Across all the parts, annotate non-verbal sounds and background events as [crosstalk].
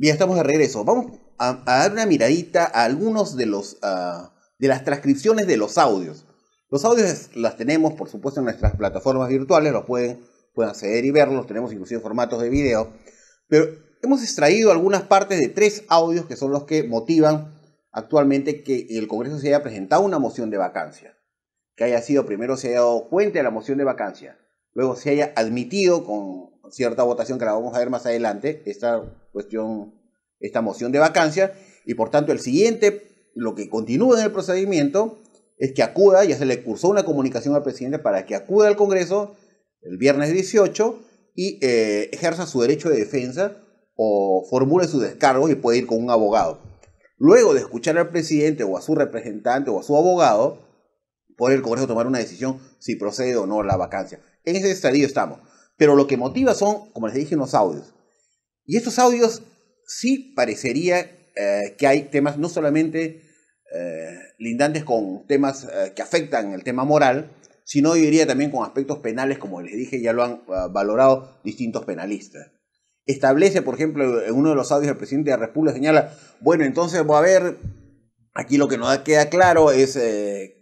Bien, estamos de regreso. Vamos a, dar una miradita a algunos de los ah, de las transcripciones de los audios. Los audios las tenemos, por supuesto, en nuestras plataformas virtuales, los pueden, pueden acceder y verlos, tenemos inclusive formatos de video, pero hemos extraído algunas partes de tres audios que son los que motivan actualmente que el Congreso se haya presentado una moción de vacancia, que haya sido primero se haya dado cuenta de la moción de vacancia, luego se haya admitido con cierta votación que la vamos a ver más adelante, esta cuestión, esta moción de vacancia, y por tanto el siguiente, lo que continúa en el procedimiento, es que acuda, ya se le cursó una comunicación al presidente para que acuda al Congreso el viernes 18 y eh, ejerza su derecho de defensa o formule su descargo y puede ir con un abogado. Luego de escuchar al presidente o a su representante o a su abogado, puede el Congreso tomar una decisión si procede o no la vacancia. En ese estadio estamos. Pero lo que motiva son, como les dije, unos audios. Y estos audios sí parecería eh, que hay temas no solamente eh, lindantes con temas eh, que afectan el tema moral, sino que diría también con aspectos penales, como les dije, ya lo han valorado distintos penalistas. Establece, por ejemplo, en uno de los audios el presidente de la República señala, bueno, entonces voy a ver, aquí lo que nos queda claro es en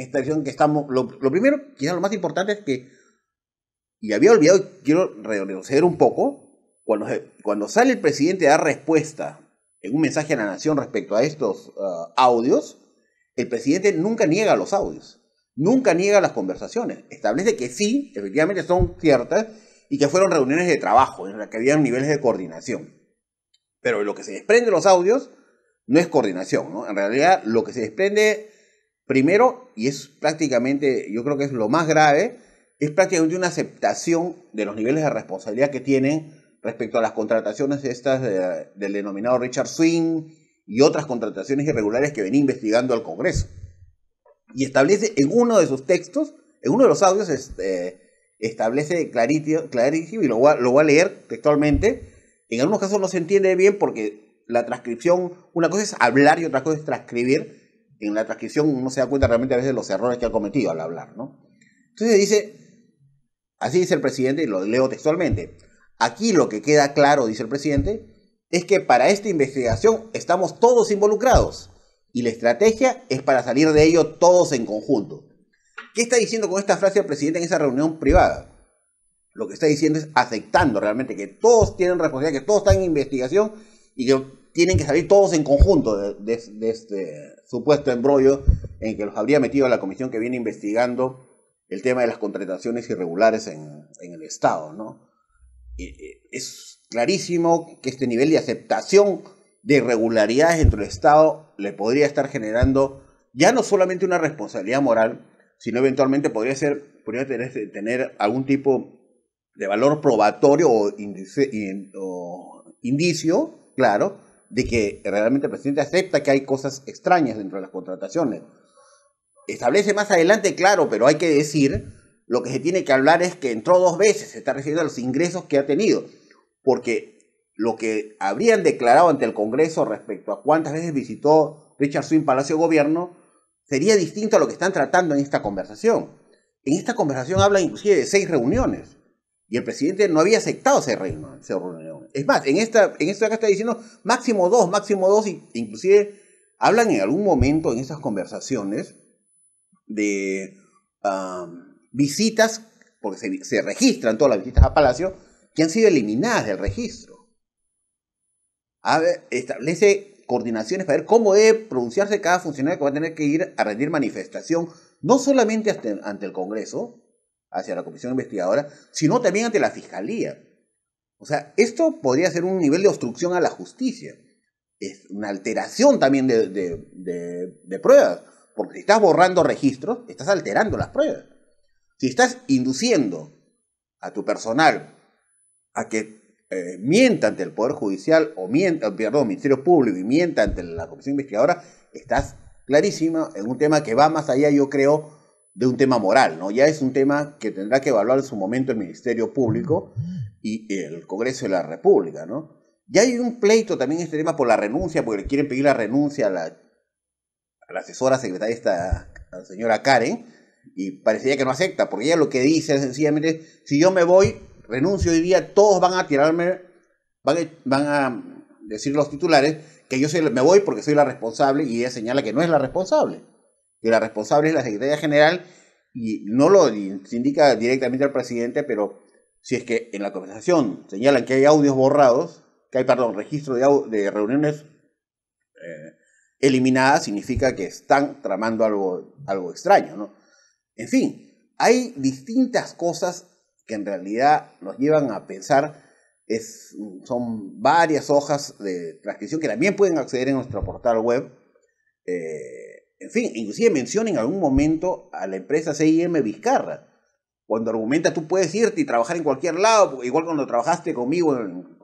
esta edición que estamos, lo, lo primero, quizás lo más importante es que y había olvidado, quiero reducir un poco, cuando, cuando sale el presidente a dar respuesta en un mensaje a la nación respecto a estos ah, audios, el presidente nunca niega los audios, nunca niega las conversaciones, establece que sí, efectivamente son ciertas y que fueron reuniones de trabajo en las que habían niveles de coordinación. Pero lo que se desprende de los audios no es coordinación, ¿no? En realidad lo que se desprende primero, y es prácticamente, yo creo que es lo más grave, es prácticamente una aceptación de los niveles de responsabilidad que tienen respecto a las contrataciones estas del denominado Richard Swing y otras contrataciones irregulares que venía investigando al Congreso. Y establece en uno de sus textos, en uno de los audios, este, establece clarísimo, y lo va, lo a leer textualmente. En algunos casos no se entiende bien porque la transcripción, una cosa es hablar y otra cosa es transcribir. En la transcripción uno se da cuenta realmente a veces de los errores que ha cometido al hablar, ¿no? Entonces dice, Así dice el presidente y lo leo textualmente. Aquí lo que queda claro, dice el presidente, es que para esta investigación estamos todos involucrados y la estrategia es para salir de ello todos en conjunto. ¿Qué está diciendo con esta frase el presidente en esa reunión privada? Lo que está diciendo es aceptando realmente que todos tienen responsabilidad, que todos están en investigación y que tienen que salir todos en conjunto de, de este supuesto embrollo en que los habría metido la comisión que viene investigando el tema de las contrataciones irregulares en, el Estado, ¿no? Es clarísimo que este nivel de aceptación de irregularidades dentro del Estado le podría estar generando ya no solamente una responsabilidad moral, sino eventualmente podría, ser, podría tener, algún tipo de valor probatorio o, o indicio, claro, de que realmente el presidente acepta que hay cosas extrañas dentro de las contrataciones establece más adelante, claro, pero hay que decir, lo que se tiene que hablar es que entró dos veces, se está refiriendo a los ingresos que ha tenido, porque lo que habrían declarado ante el Congreso respecto a cuántas veces visitó Richard Swin Palacio Gobierno sería distinto a lo que están tratando en esta conversación. En esta conversación habla inclusive de seis reuniones y el presidente no había aceptado esa reunión. Es más, en esta, en esto acá está diciendo máximo dos, máximo dos, y inclusive hablan en algún momento en esas conversaciones de visitas, porque se, registran todas las visitas a Palacio, que han sido eliminadas del registro. establece coordinaciones para ver cómo debe pronunciarse cada funcionario que va a tener que ir a rendir manifestación, no solamente ante el Congreso, hacia la Comisión Investigadora, sino también ante la Fiscalía. O sea, esto podría ser un nivel de obstrucción a la justicia. Es una alteración también de, de, de pruebas. Porque si estás borrando registros, estás alterando las pruebas. Si estás induciendo a tu personal a que eh, mienta ante el Poder Judicial o mienta, eh, perdón, Ministerio Público y mienta ante la Comisión Investigadora, estás clarísimo en un tema que va más allá, yo creo, de un tema moral, ¿no? Ya es un tema que tendrá que evaluar en su momento el Ministerio Público y el Congreso de la República, ¿no? Ya hay un pleito también en este tema por la renuncia, porque le quieren pedir la renuncia a la a la asesora secretaria, esta a la señora Karen, y parecía que no acepta, porque ella lo que dice es sencillamente, si yo me voy, renuncio hoy día, todos van a tirarme, van a, van a decir los titulares que yo me voy porque soy la responsable, y ella señala que no es la responsable, que la responsable es la secretaria general, y no lo indica directamente al presidente, pero si es que en la conversación señalan que hay audios borrados, que hay, perdón, registro de, de reuniones eh, eliminada significa que están tramando algo, algo extraño, ¿no? En fin, hay distintas cosas que en realidad nos llevan a pensar, es, son varias hojas de transcripción que también pueden acceder en nuestro portal web. Eh, en fin, inclusive menciona en algún momento a la empresa CIM Vizcarra, cuando argumenta tú puedes irte y trabajar en cualquier lado, igual cuando trabajaste conmigo en,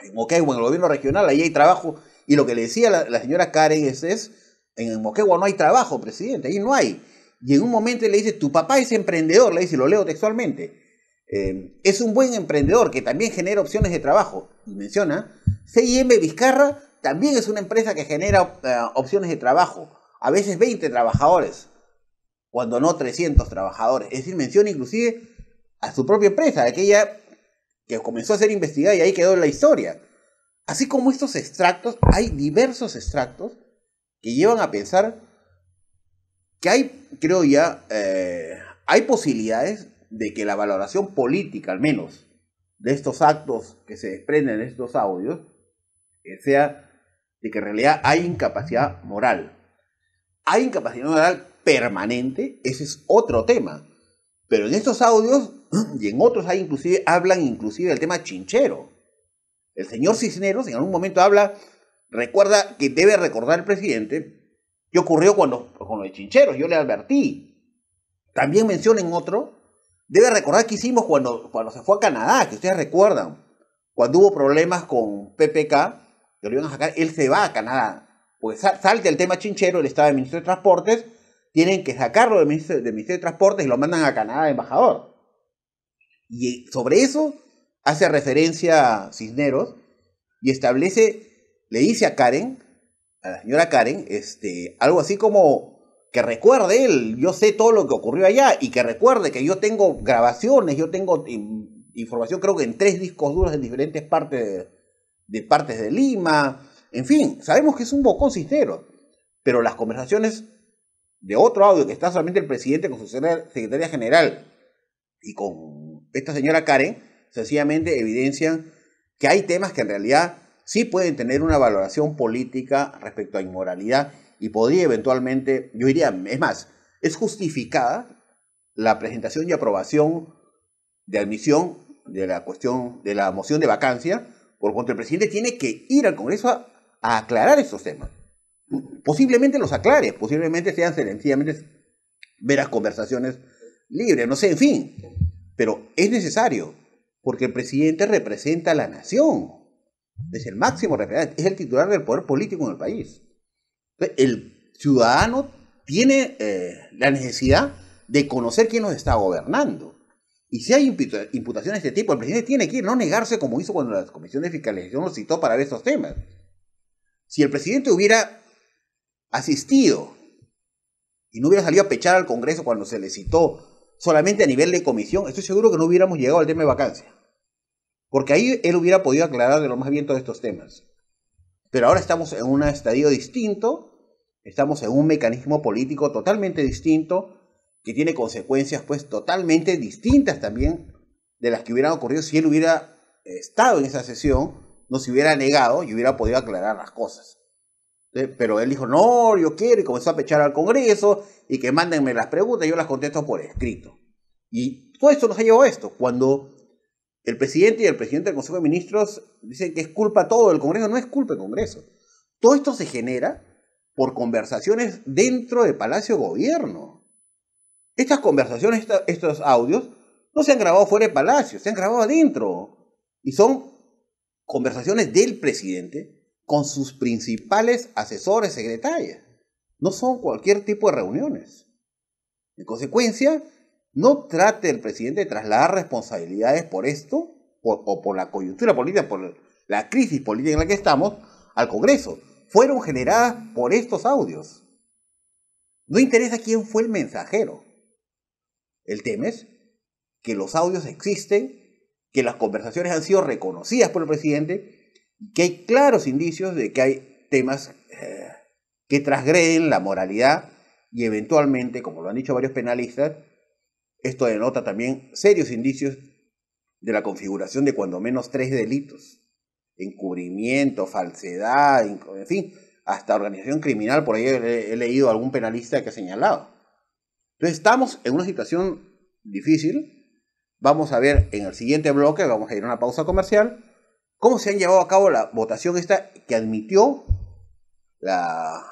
en OK o en el gobierno regional, ahí hay trabajo y lo que le decía la, señora Karen es, en Moquegua no hay trabajo, presidente, ahí no hay. Y en un momento le dice, tu papá es emprendedor, le dice, lo leo textualmente. Eh, es un buen emprendedor que también genera opciones de trabajo. Y menciona, CIM Vizcarra también es una empresa que genera eh, opciones de trabajo. A veces 20 trabajadores, cuando no 300 trabajadores. Es decir, menciona inclusive a su propia empresa, aquella que comenzó a ser investigada y ahí quedó la historia. Así como estos extractos, hay diversos extractos que llevan a pensar que hay, creo ya, eh, hay posibilidades de que la valoración política, al menos, de estos actos que se desprenden de estos audios, eh, sea de que en realidad hay incapacidad moral. Hay incapacidad moral permanente, ese es otro tema. Pero en estos audios [clears throat] y en otros hay inclusive, hablan inclusive del tema chinchero. El señor Cisneros en algún momento habla, recuerda que debe recordar el presidente qué ocurrió cuando, pues, con los chincheros, yo le advertí. También menciona en otro, debe recordar que hicimos cuando, cuando se fue a Canadá, que ustedes recuerdan, cuando hubo problemas con PPK, que lo iban a sacar, él se va a Canadá. Pues salte el tema chinchero, él estaba en Ministerio de Transportes, tienen que sacarlo del Ministerio, de Transportes y lo mandan a Canadá embajador. Y sobre eso hace referencia a Cisneros y establece, le dice a Karen, a la señora Karen, este, algo así como que recuerde él, yo sé todo lo que ocurrió allá y que recuerde que yo tengo grabaciones, yo tengo información creo que en tres discos duros en diferentes partes de, partes de Lima, en fin, sabemos que es un bocón Cisneros, pero las conversaciones de otro audio que está solamente el presidente con su secretaria general y con esta señora Karen, sencillamente evidencian que hay temas que en realidad sí pueden tener una valoración política respecto a inmoralidad y podría eventualmente, yo diría, es más, es justificada la presentación y aprobación de admisión de la cuestión de la moción de vacancia, por cuanto el presidente tiene que ir al Congreso a, aclarar estos temas. Posiblemente los aclare, posiblemente sean sencillamente veras conversaciones libres, no sé, en fin, pero es necesario porque el presidente representa a la nación, es el máximo representante, es el titular del poder político en el país. El ciudadano tiene eh, la necesidad de conocer quién nos está gobernando. Y si hay imputaciones de este tipo, el presidente tiene que ir, no negarse como hizo cuando la Comisión de Fiscalización lo citó para ver estos temas. Si el presidente hubiera asistido y no hubiera salido a pechar al Congreso cuando se le citó solamente a nivel de comisión, estoy seguro que no hubiéramos llegado al tema de vacancia. Porque ahí él hubiera podido aclarar de lo más bien todos estos temas. Pero ahora estamos en un estadio distinto, estamos en un mecanismo político totalmente distinto, que tiene consecuencias pues totalmente distintas también de las que hubieran ocurrido si él hubiera estado en esa sesión, no se hubiera negado y hubiera podido aclarar las cosas. Eh, pero él dijo, no, yo quiero, y comenzó a pechar al Congreso, y que mándenme las preguntas, yo las contesto por escrito. Y todo esto nos ha llevado a esto. Cuando el presidente y el presidente del Consejo de Ministros dicen que es culpa todo del Congreso. No es culpa del Congreso. Todo esto se genera por conversaciones dentro del Palacio de Gobierno. Estas conversaciones, estos audios, no se han grabado fuera del Palacio, se han grabado adentro. Y son conversaciones del presidente con sus principales asesores, secretarias. No son cualquier tipo de reuniones. En consecuencia, no trate el presidente de trasladar responsabilidades por esto o por la coyuntura política, por la crisis política en la que estamos, al Congreso. Fueron generadas por estos audios. No interesa quién fue el mensajero. El tema es que los audios existen, que las conversaciones han sido reconocidas por el presidente, que hay claros indicios de que hay temas eh, que transgreden la moralidad y eventualmente, como lo han dicho varios penalistas, esto denota también serios indicios de la configuración de cuando menos tres delitos. Encubrimiento, falsedad, en fin, hasta organización criminal, por ahí he leído algún penalista que ha señalado. Entonces estamos en una situación difícil. Vamos a ver en el siguiente bloque, vamos a ir a una pausa comercial, cómo se han llevado a cabo la votación esta que admitió la,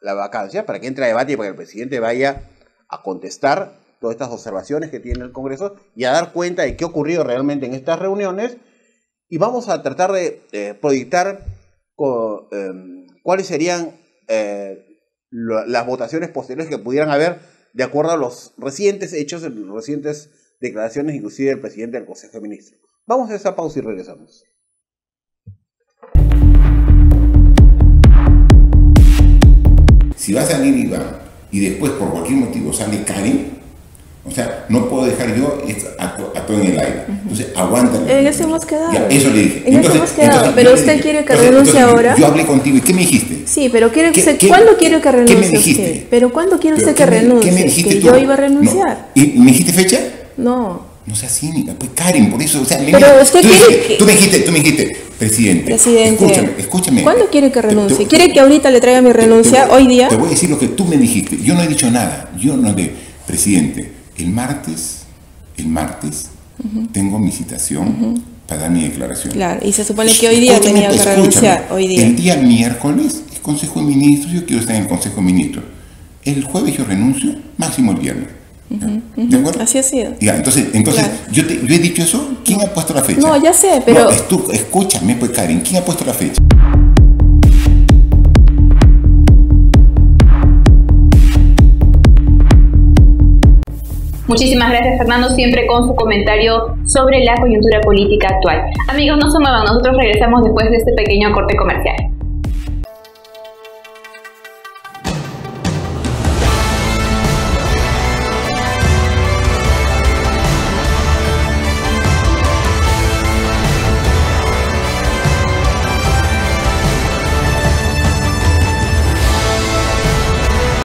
la vacancia para que entre a debate y para que el presidente vaya a contestar todas estas observaciones que tiene el Congreso y a dar cuenta de qué ha ocurrido realmente en estas reuniones. Y vamos a tratar de proyectar em, cuáles serían eh, las votaciones posteriores que pudieran haber de acuerdo a los recientes hechos, las recientes declaraciones, inclusive del presidente del Consejo de Ministros. Vamos a esa pausa y regresamos. Si va a salir Iván y después por cualquier motivo sale Karen, no puedo dejar yo a, todo en el aire. Entonces, aguanta. En eso hemos quedado. Ya, eso le dije. En entonces, hemos quedado. pero usted quiere que renuncie ahora. Yo, hablé contigo y ¿qué me dijiste? Sí, pero quiere, ¿cuándo quiere que renuncie? ¿Qué me dijiste? ¿Pero cuándo quiere usted que renuncie? ¿Qué me dijiste que yo iba a renunciar. ¿Y me dijiste fecha? No. No seas cínica, pues Karen, por eso, o sea, Pero usted tú quiere tú me dijiste, tú me dijiste, presidente, presidente, escúchame, escúchame. ¿Cuándo quiere que renuncie? ¿Quiere que ahorita le traiga mi renuncia, hoy día? Te voy a decir lo que tú me dijiste, yo no he dicho nada, yo no de, presidente, el martes, el martes, tengo mi citación para dar mi declaración. Claro, y se supone que hoy día tenía que renunciar, hoy El día miércoles, el Consejo de Ministros, yo quiero estar en el Consejo de Ministros. El jueves yo renuncio, máximo el viernes. ¿De acuerdo? Así ha sido. entonces, entonces yo, he dicho eso. ¿Quién ha puesto la fecha? No, ya sé, pero. escúchame, pues, Karen, ¿quién ha puesto la fecha? Muchísimas gracias Fernando, siempre con su comentario sobre la coyuntura política actual. Amigos, no se muevan, nosotros regresamos después de este pequeño corte comercial.